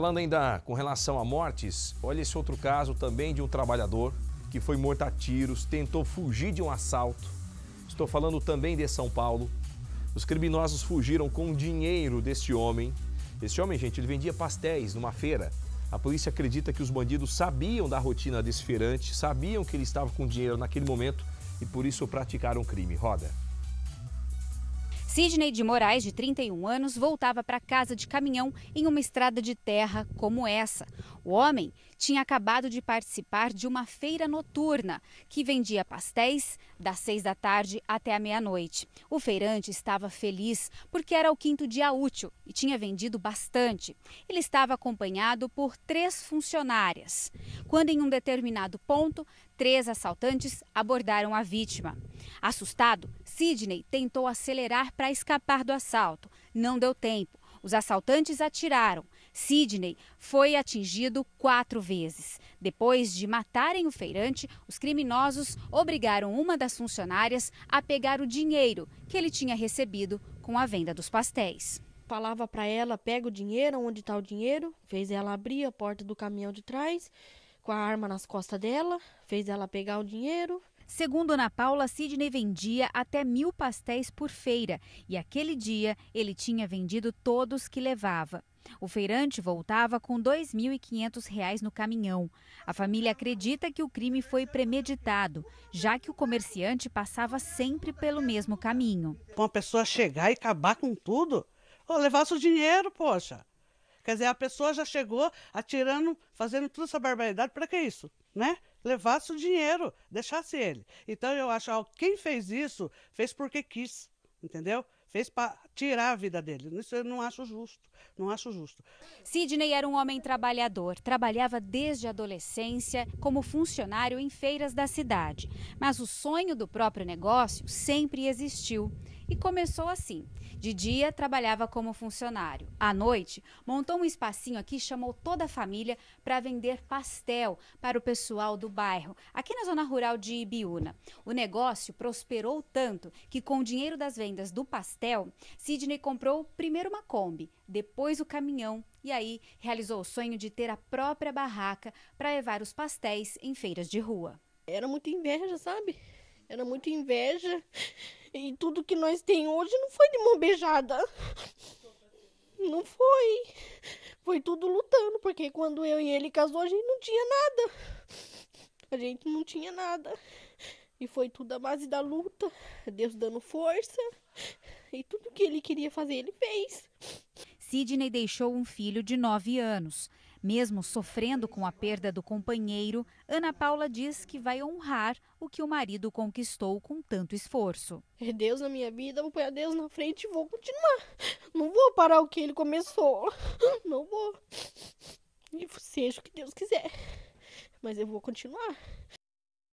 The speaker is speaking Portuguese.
Falando ainda com relação a mortes, olha esse outro caso também de um trabalhador que foi morto a tiros, tentou fugir de um assalto. Estou falando também de São Paulo. Os criminosos fugiram com o dinheiro deste homem. Esse homem, gente, ele vendia pastéis numa feira. A polícia acredita que os bandidos sabiam da rotina desse feirante, sabiam que ele estava com dinheiro naquele momento e por isso praticaram crime. Roda. Sidney de Moraes, de 31 anos, voltava para casa de caminhão em uma estrada de terra como essa. O homem tinha acabado de participar de uma feira noturna que vendia pastéis das seis da tarde até a meia-noite. O feirante estava feliz porque era o quinto dia útil e tinha vendido bastante. Ele estava acompanhado por três funcionárias. Quando, em um determinado ponto, três assaltantes abordaram a vítima. Assustado, Sidney tentou acelerar para escapar do assalto. Não deu tempo. Os assaltantes atiraram. Sidney foi atingido quatro vezes. Depois de matarem o feirante, os criminosos obrigaram uma das funcionárias a pegar o dinheiro que ele tinha recebido com a venda dos pastéis. Falava para ela: pega o dinheiro, onde está o dinheiro? Fez ela abrir a porta do caminhão de trás com a arma nas costas dela, fez ela pegar o dinheiro, Segundo Ana Paula, Sidney vendia até mil pastéis por feira e aquele dia ele tinha vendido todos que levava. O feirante voltava com R$ 2.500 no caminhão. A família acredita que o crime foi premeditado, já que o comerciante passava sempre pelo mesmo caminho. Uma pessoa chegar e acabar com tudo, ou levar o dinheiro, poxa. Quer dizer, a pessoa já chegou atirando, fazendo toda essa barbaridade, para que isso, né? levasse o dinheiro, deixasse ele. Então eu acho que ah, quem fez isso fez porque quis, entendeu? fez para tirar a vida dele. Isso eu não acho justo, não acho justo. Sidney era um homem trabalhador, trabalhava desde a adolescência como funcionário em feiras da cidade, mas o sonho do próprio negócio sempre existiu. E começou assim. De dia trabalhava como funcionário. À noite, montou um espacinho aqui, chamou toda a família para vender pastel para o pessoal do bairro, aqui na zona rural de Ibiúna. O negócio prosperou tanto que com o dinheiro das vendas do pastel pastel, Sidney comprou primeiro uma Kombi, depois o caminhão e aí realizou o sonho de ter a própria barraca para levar os pastéis em feiras de rua. Era muita inveja, sabe? Era muita inveja. E tudo que nós tem hoje não foi de mão beijada. Não foi. Foi tudo lutando, porque quando eu e ele casou, a gente não tinha nada. A gente não tinha nada. E foi tudo a base da luta, Deus dando força. E tudo que ele queria fazer, ele fez. Sidney deixou um filho de 9 anos. Mesmo sofrendo com a perda do companheiro, Ana Paula diz que vai honrar o que o marido conquistou com tanto esforço. É Deus na minha vida, vou pôr a Deus na frente e vou continuar. Não vou parar o que ele começou. Não vou. E seja o que Deus quiser. Mas eu vou continuar.